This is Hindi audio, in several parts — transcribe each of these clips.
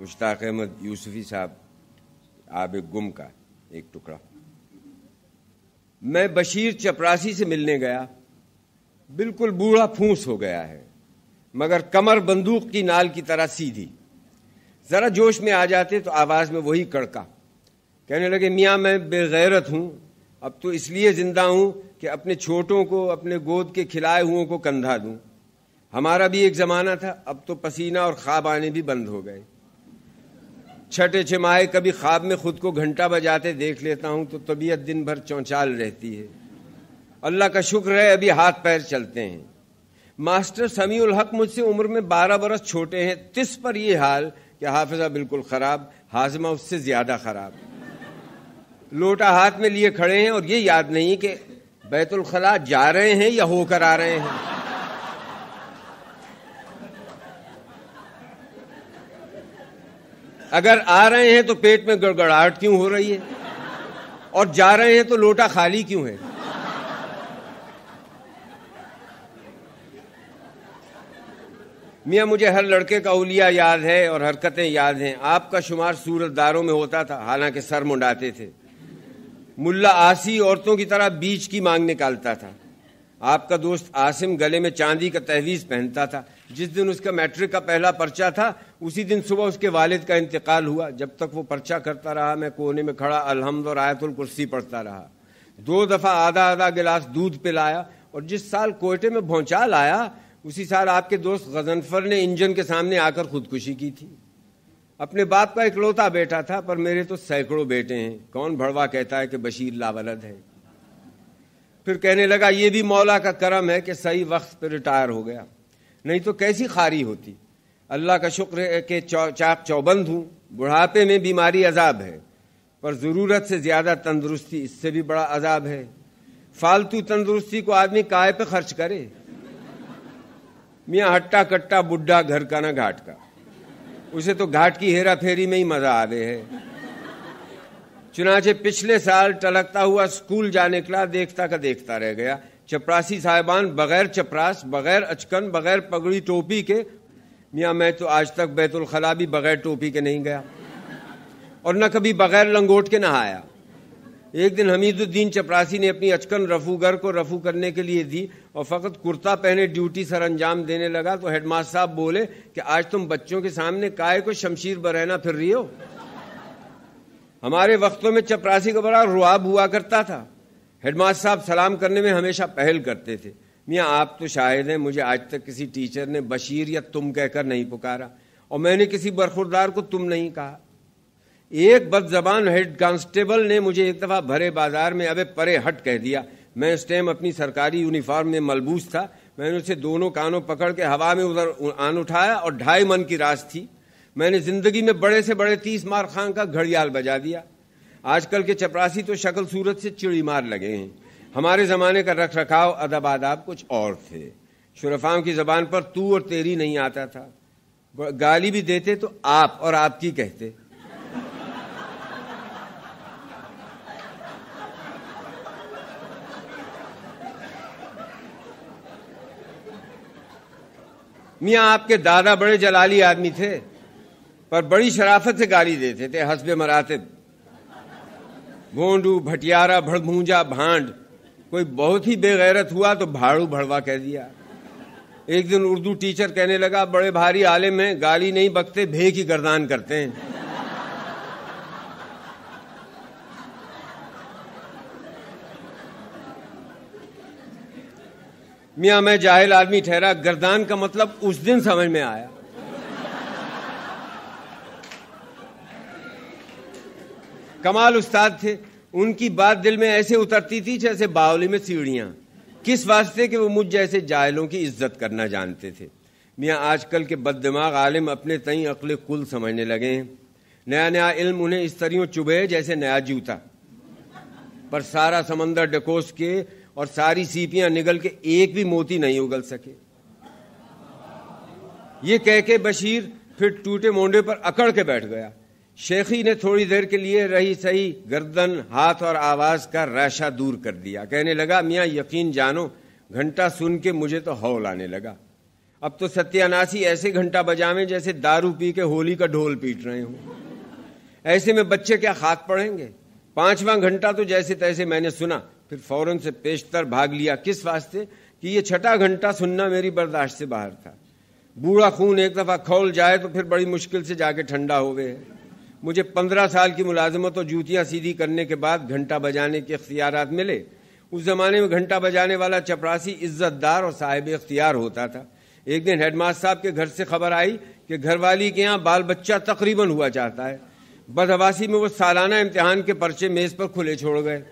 मुश्ताक अहमद यूसुफी साहब आब गुम का एक टुकड़ा मैं बशीर चपरासी से मिलने गया बिल्कुल बूढ़ा फूस हो गया है मगर कमर बंदूक की नाल की तरह सीधी ज़रा जोश में आ जाते तो आवाज़ में वही कड़का कहने लगे मियाँ मैं बेगैरत हूं अब तो इसलिए ज़िंदा हूं कि अपने छोटों को अपने गोद के खिलाए हुओं को कंधा दू हमारा भी एक ज़माना था अब तो पसीना और ख्वाब आने भी बंद हो गए छठे छिमाए कभी ख्वाब में खुद को घंटा बजाते देख लेता हूं तो तबीयत दिन भर चौंचाल रहती है अल्लाह का शुक्र है अभी हाथ पैर चलते हैं मास्टर उल हक मुझसे उम्र में बारह बरस छोटे हैं तिस पर यह हाल कि हाफिजा बिल्कुल खराब हाजमा उससे ज्यादा खराब लोटा हाथ में लिए खड़े हैं और ये याद नहीं कि बैतुल खला जा रहे हैं या होकर आ रहे हैं अगर आ रहे हैं तो पेट में गड़गड़ाहट क्यों हो रही है और जा रहे हैं तो लोटा खाली क्यों है मियाँ मुझे हर लड़के का उलिया याद है और हरकतें याद हैं आपका शुमार सूरतदारों में होता था हालांकि सर मुंडाते थे मुल्ला आसी औरतों की तरह बीज की मांग निकालता था आपका दोस्त आसिम गले में चांदी का तहवीज़ पहनता था जिस दिन उसका मैट्रिक का पहला पर्चा था उसी दिन सुबह उसके वालिद का इंतकाल हुआ जब तक वो पर्चा करता रहा मैं कोने में खड़ा अलहमद और आयतुल कुर्सी पढ़ता रहा दो दफ़ा आधा आधा गिलास दूध पिलाया और जिस साल कोयटे में भौचाल आया उसी साल आपके दोस्त गजनफर ने इंजन के सामने आकर खुदकुशी की थी अपने बाप का इकलौता बेटा था पर मेरे तो सैकड़ों बेटे हैं कौन भड़वा कहता है कि बशीर लावलद है फिर कहने लगा ये भी मौला का करम है कि सही वक्त पर रिटायर हो गया नहीं तो कैसी खारी होती अल्लाह का शुक्र है कि चाक चौबंद हूँ बुढ़ापे में बीमारी अजाब है पर ज़रूरत से ज़्यादा तंदुरुस्ती इससे भी बड़ा अजाब है फालतू तंदुरुस्ती को आदमी काय पे खर्च करे मियाँ हट्टा कट्टा बुढ़ा घर का ना घाट का उसे तो घाट की हेरा फेरी में ही मज़ा आवे है चुनाचे पिछले साल टलकता हुआ स्कूल जाने निकला देखता का देखता रह गया चपरासी साहिबान बगैर चपरास बगैर अचकन बगैर पगड़ी टोपी के मियाँ मैं तो आज तक बैतुलखला भी बगैर टोपी के नहीं गया और न कभी बगैर लंगोट के नहाया एक दिन हमीदुद्दीन चपरासी ने अपनी अचकन रफूगर को रफू करने के लिए दी और फकत कुर्ता पहने ड्यूटी सर अंजाम देने लगा तो हेडमास्टर साहब बोले कि आज तुम बच्चों के सामने काय को शमशीर बरहना फिर रही हो हमारे वक्तों में चपरासी का बड़ा रुआब हुआ करता था हेडमास्टर साहब सलाम करने में हमेशा पहल करते थे मियाँ आप तो शायद हैं मुझे आज तक किसी टीचर ने बशीर या तुम कहकर नहीं पुकारा और मैंने किसी बरखुरदार को तुम नहीं कहा एक बदजबान हेड कांस्टेबल ने मुझे एक दफ़ा भरे बाजार में अबे परे हट कह दिया मैं उस टाइम अपनी सरकारी यूनिफॉर्म में मलबूस था मैंने उसे दोनों कानों पकड़ के हवा में उधर आन उठाया और ढाई मन की राश थी मैंने जिंदगी में बड़े से बड़े तीस मार खां का घड़ियाल बजा दिया आजकल के चपरासी तो शक्ल सूरत से चिड़ी मार लगे हैं हमारे ज़माने का रख रखाव अदब आदाब कुछ और थे शुरफाम की ज़बान पर तू और तेरी नहीं आता था गाली भी देते तो आप और आपकी कहते मियाँ आपके दादा बड़े जलाली आदमी थे पर बड़ी शराफत से गाली देते थे हसबे मरातब भोंडू भटियारा भड़भूंजा भांड कोई बहुत ही बेगैरत हुआ तो भाड़ू भड़वा कह दिया एक दिन उर्दू टीचर कहने लगा बड़े भारी आलिम में गाली नहीं बकते भे की गर्दान करते हैं मिया मैं जाहिल आदमी ठहरा गर्दान का मतलब उस दिन समझ में आया कमाल उस्ताद थे उनकी बात दिल में ऐसे उतरती थी जैसे बावली में सीढ़ियां किस वास्ते कि वो मुझ जैसे जायलों की इज्जत करना जानते थे मियाँ आजकल के बददिमाग आलिम अपने तई अकल कुल समझने लगे हैं नया नया इल्म उन्हें इस तरह चुभे जैसे नया जूता पर सारा समंदर डकोस के और सारी सीपियां निगल के एक भी मोती नहीं उगल सके ये कह के बशीर फिर टूटे मोंडे पर अकड़ के बैठ गया शेखी ने थोड़ी देर के लिए रही सही गर्दन हाथ और आवाज का राशा दूर कर दिया कहने लगा मियाँ यकीन जानो घंटा सुन के मुझे तो हौल आने लगा अब तो सत्यानाशी ऐसे घंटा बजावे जैसे दारू पी के होली का ढोल पीट रहे हो ऐसे में बच्चे क्या खाक पढ़ेंगे पांचवा घंटा तो जैसे तैसे मैंने सुना फिर फौरन से पेशतर भाग लिया किस वास्ते कि ये छठा घंटा सुनना मेरी बर्दाश्त से बाहर था बूढ़ा खून एक दफा खोल जाए तो फिर बड़ी मुश्किल से जाके ठंडा हो गए मुझे पंद्रह साल की मुलाजमत और जूतियां सीधी करने के बाद घंटा बजाने के अख्तियार मिले उस जमाने में घंटा बजाने वाला चपरासी इज्जतदार और साहिब इख्तियार होता था एक दिन हेडमास्टर साहब के घर से खबर आई कि घरवाली के यहाँ बाल बच्चा तकरीबन हुआ चाहता है बदहवासी में वो सालाना इम्तहान के पर्चे मेज़ पर खुले छोड़ गए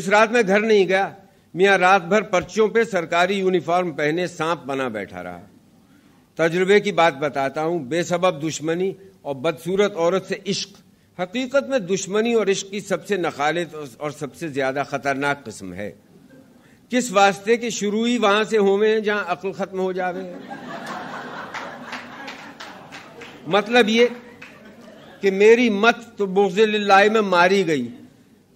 उस रात में घर नहीं गया मियाँ रात भर पर्चों पे सरकारी यूनिफॉर्म पहने सांप बना बैठा रहा तजुर्बे की बात बताता हूँ बेसब दुश्मनी और बदसूरत औरत से इश्क हकीकत में दुश्मनी और इश्क की सबसे नखालत और सबसे ज़्यादा ख़तरनाक कस्म है किस वास्ते के शुरू ही वहां से होवे हैं जहां अक्ल ख़त्म हो जावे मतलब ये कि मेरी मत तो लाई में मारी गई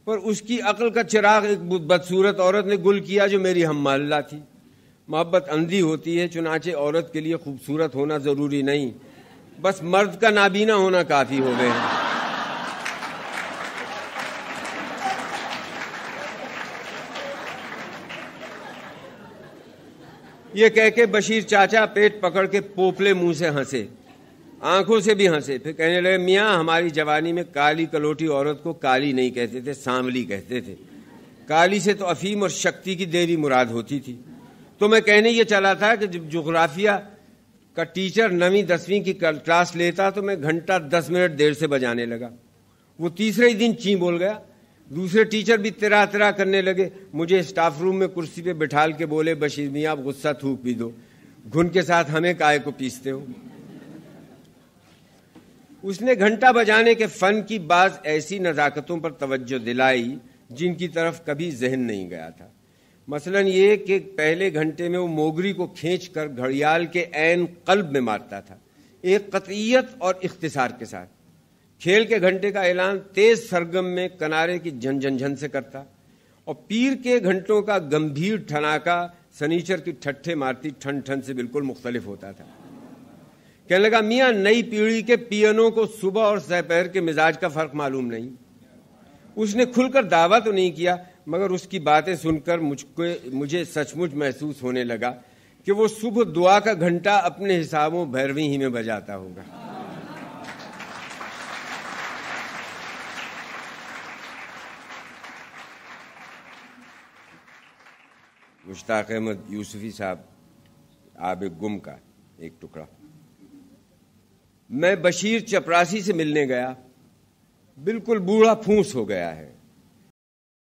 पर उसकी अकल का चिराग एक बदसूरत औरत ने गुल किया जो मेरी हम मोहल्ला थी मोहब्बत अंधी होती है चुनाचे औरत के लिए खूबसूरत होना ज़रूरी नहीं बस मर्द का नाबीना होना काफी हो गए ये कह के बशीर चाचा पेट पकड़ के पोपले मुंह से हंसे आंखों से भी हंसे फिर कहने लगे मियाँ हमारी जवानी में काली कलोटी औरत को काली नहीं कहते थे सांवली कहते थे काली से तो अफीम और शक्ति की देवी मुराद होती थी तो मैं कहने ये चला था कि जब जुग्राफिया का टीचर नवी दसवीं की क्लास लेता तो मैं घंटा दस मिनट देर से बजाने लगा वो तीसरे ही दिन ची बोल गया दूसरे टीचर भी तेरा तेरा करने लगे मुझे स्टाफ रूम में कुर्सी पे बिठाल के बोले बशीर मियाँ आप गुस्सा थूक भी दो घुन के साथ हमें काय को पीसते हो उसने घंटा बजाने के फन की बाज ऐसी नज़ाकतों पर तवज्जो दिलाई जिनकी तरफ कभी जहन नहीं गया था मसलन ये कि पहले घंटे में वो मोगरी को खींच कर घड़ियाल के एन कल्ब में मारता था एक कतियत और इख्तिसार के साथ खेल के घंटे का ऐलान तेज सरगम में किनारे की झनझनझन से करता और पीर के घंटों का गंभीर ठनाका सनीचर की ठट्ठे मारती ठन ठन से बिल्कुल मुख्तलिफ होता था कहने लगा मियाँ नई पीढ़ी के पियनों को सुबह और सहपहर के मिजाज का फर्क मालूम नहीं उसने खुलकर दावा तो नहीं किया मगर उसकी बातें सुनकर मुझको मुझे सचमुच महसूस होने लगा कि वो शुभ दुआ का घंटा अपने हिसाबों भैरवी ही में बजाता होगा मुश्ताक अहमद यूसुफी साहब आब गुम का एक टुकड़ा मैं बशीर चपरासी से मिलने गया बिल्कुल बूढ़ा फूस हो गया है